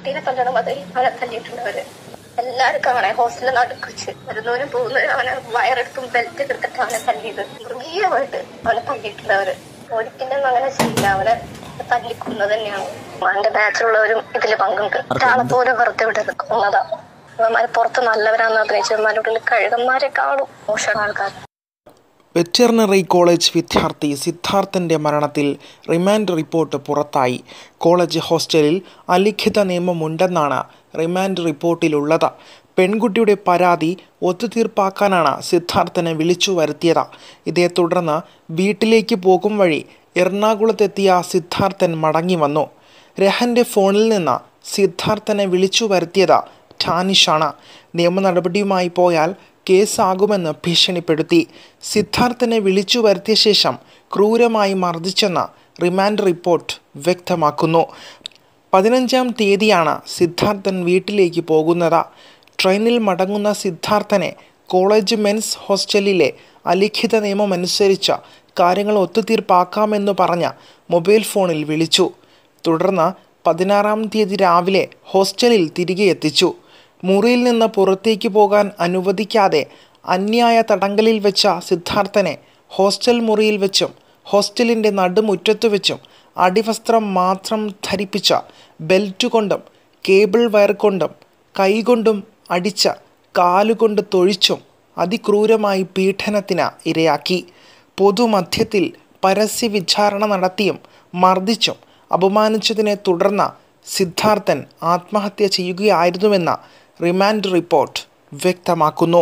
കുട്ടീനെ കൊണ്ടാണ് മധുരി അവനെ തല്ലിയിട്ടുണ്ടവര് എല്ലാവരും കാണാൻ ഹോസ്റ്റലിൽ നടുക്ക് വെച്ച് വരുന്നവരും പോകുന്നവരും അവനെ വയറെടുത്തും ബെൽറ്റ് എടുത്തിട്ട് അവനെ തല്ലിയത് മൃഗീയമായിട്ട് അവനെ തല്ലിയിട്ടുണ്ടവര് ഒരിക്കലും അങ്ങനെ ചെയ്യില്ല അവനെ തല്ലിക്കുന്നത് തന്നെയാണ് അവന്റെ ബാച്ചിലുള്ളവരും ഇതില് പങ്കുണ്ട് ഒരാളെ വെറുതെ വിടരുത് എടുക്കുന്നതാ അവന്മാര് പുറത്ത് നല്ലവരാന്ന് അഭിനയിച്ചവന്മാരുടെ കഴുകന്മാരെ കാണും മോശമാണ് ആൾക്കാർ വെറ്ററിനറി കോളേജ് വിദ്യാർത്ഥി സിദ്ധാർത്ഥൻ്റെ മരണത്തിൽ റിമാൻഡ് റിപ്പോർട്ട് പുറത്തായി കോളേജ് ഹോസ്റ്റലിൽ അലിഖിത നിയമമുണ്ടെന്നാണ് റിമാൻഡ് റിപ്പോർട്ടിലുള്ളത് പെൺകുട്ടിയുടെ പരാതി ഒത്തുതീർപ്പാക്കാനാണ് സിദ്ധാർത്ഥനെ വിളിച്ചു വരുത്തിയത് ഇതേ തുടർന്ന് വീട്ടിലേക്ക് പോകും വഴി എറണാകുളത്തെത്തിയ സിദ്ധാർത്ഥൻ മടങ്ങി വന്നു രഹൻ്റെ ഫോണിൽ നിന്ന് സിദ്ധാർത്ഥനെ വിളിച്ചു വരുത്തിയത് ടാനിഷാണ് നിയമ നടപടിയുമായി പോയാൽ കേസാകുമെന്ന് ഭീഷണിപ്പെടുത്തി സിദ്ധാർത്ഥനെ വിളിച്ചു വരുത്തിയ ശേഷം ക്രൂരമായി മർദ്ദിച്ചെന്ന റിമാൻഡ് റിപ്പോർട്ട് വ്യക്തമാക്കുന്നു പതിനഞ്ചാം തീയതിയാണ് സിദ്ധാർത്ഥൻ വീട്ടിലേക്ക് പോകുന്നത് ട്രെയിനിൽ മടങ്ങുന്ന സിദ്ധാർത്ഥനെ കോളേജ് മെൻസ് ഹോസ്റ്റലിലെ അലിഖിത നിയമമനുസരിച്ച കാര്യങ്ങൾ ഒത്തുതീർപ്പാക്കാമെന്ന് പറഞ്ഞ മൊബൈൽ ഫോണിൽ വിളിച്ചു തുടർന്ന് പതിനാറാം തീയതി രാവിലെ ഹോസ്റ്റലിൽ തിരികെ എത്തിച്ചു മുറിയിൽ നിന്ന് പുറത്തേക്ക് പോകാൻ അനുവദിക്കാതെ അന്യായ തടങ്കലിൽ വെച്ച സിദ്ധാർത്ഥനെ ഹോസ്റ്റൽ മുറിയിൽ വെച്ചും ഹോസ്റ്റലിൻ്റെ നടുമുറ്റത്തു വെച്ചും അടിവസ്ത്രം മാത്രം ധരിപ്പിച്ച ബെൽറ്റ് കൊണ്ടും കേബിൾ വയർ കൊണ്ടും കൈകൊണ്ടും അടിച്ച കാലുകൊണ്ട് തൊഴിച്ചും അതിക്രൂരമായി പീഡനത്തിന് ഇരയാക്കി പൊതുമധ്യത്തിൽ പരസ്യ വിചാരണ നടത്തിയും മർദ്ദിച്ചും അപമാനിച്ചതിനെ തുടർന്ന് സിദ്ധാർത്ഥൻ ആത്മഹത്യ ചെയ്യുകയായിരുന്നുവെന്ന റിമാൻഡ് റിപ്പോർട്ട് വ്യക്തമാക്കുന്നു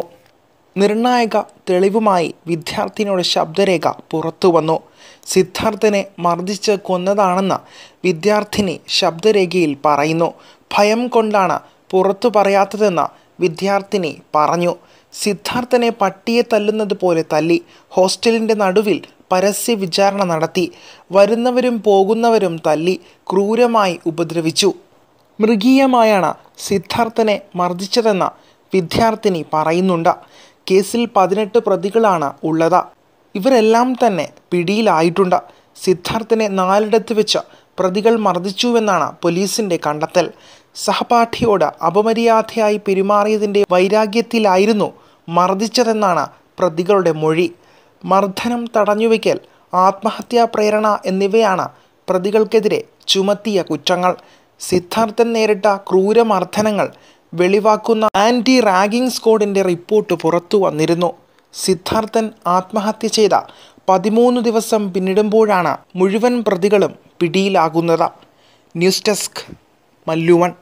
നിർണായക തെളിവുമായി വിദ്യാർത്ഥിനിയുടെ ശബ്ദരേഖ പുറത്തു വന്നു സിദ്ധാർത്ഥനെ മർദ്ദിച്ച് കൊന്നതാണെന്ന് വിദ്യാർത്ഥിനി ശബ്ദരേഖയിൽ പറയുന്നു ഭയം കൊണ്ടാണ് പുറത്തു പറയാത്തതെന്ന് വിദ്യാർത്ഥിനി പറഞ്ഞു സിദ്ധാർത്ഥനെ പട്ടിയെ തല്ലുന്നത് പോലെ തല്ലി ഹോസ്റ്റലിൻ്റെ നടുവിൽ പരസ്യ വിചാരണ നടത്തി വരുന്നവരും പോകുന്നവരും തല്ലി ക്രൂരമായി ഉപദ്രവിച്ചു മൃഗീയമായാണ് സിദ്ധാർത്ഥനെ മർദ്ദിച്ചതെന്ന വിദ്യാർത്ഥിനി പറയുന്നുണ്ട് കേസിൽ പതിനെട്ട് പ്രതികളാണ് ഉള്ളത് ഇവരെല്ലാം തന്നെ പിടിയിലായിട്ടുണ്ട് സിദ്ധാർത്ഥനെ നാലിടത്ത് വെച്ച് പ്രതികൾ മർദ്ദിച്ചുവെന്നാണ് പോലീസിൻ്റെ കണ്ടെത്തൽ സഹപാഠിയോട് അപമര്യാദയായി പെരുമാറിയതിൻ്റെ വൈരാഗ്യത്തിലായിരുന്നു മർദ്ദിച്ചതെന്നാണ് പ്രതികളുടെ മൊഴി മർദ്ദനം തടഞ്ഞുവെക്കൽ ആത്മഹത്യാ പ്രേരണ എന്നിവയാണ് പ്രതികൾക്കെതിരെ ചുമത്തിയ കുറ്റങ്ങൾ സിദ്ധാർത്ഥൻ നേരിട്ട ക്രൂരമർദ്ദനങ്ങൾ വെളിവാക്കുന്ന ആൻറ്റി റാഗിംഗ് സ്ക്വാഡിൻ്റെ റിപ്പോർട്ട് പുറത്തു വന്നിരുന്നു സിദ്ധാർത്ഥൻ ആത്മഹത്യ ചെയ്ത പതിമൂന്ന് ദിവസം പിന്നിടുമ്പോഴാണ് മുഴുവൻ പ്രതികളും പിടിയിലാകുന്നത് ന്യൂസ് ഡെസ്ക് മല്ലുവൺ